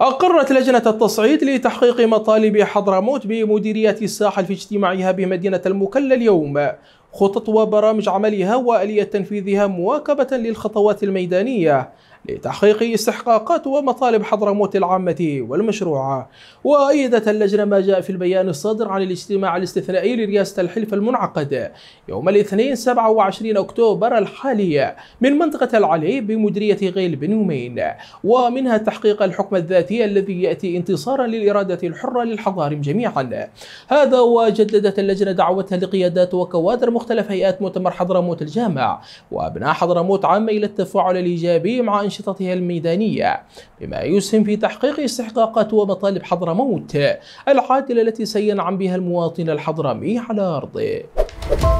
أقرت لجنة التصعيد لتحقيق مطالب حضرموت بمديرية الساحل في اجتماعها بمدينة المكلا اليوم خطط وبرامج عملها وآلية تنفيذها مواكبة للخطوات الميدانية لتحقيق استحقاقات ومطالب حضرموت العامة والمشروعة وأيدت اللجنة ما جاء في البيان الصادر عن الاجتماع الاستثنائي لرئاسة الحلف المنعقد يوم الاثنين 27 أكتوبر الحالي من منطقة العلي بمديرية غيل بن يومين ومنها تحقيق الحكم الذاتي الذي يأتي انتصارا للإرادة الحرة للحضارم جميعا هذا وجددت اللجنة دعوتها لقيادات وكوادر مختلف هيئات مؤتمر حضرموت الجامع وأبناء حضرموت عامة إلى التفاعل الإيجابي مع إنشاء أنشطتها الميدانية بما يسهم في تحقيق استحقاقات ومطالب حضرموت العادلة التي سينعم بها المواطن الحضرمي على أرضه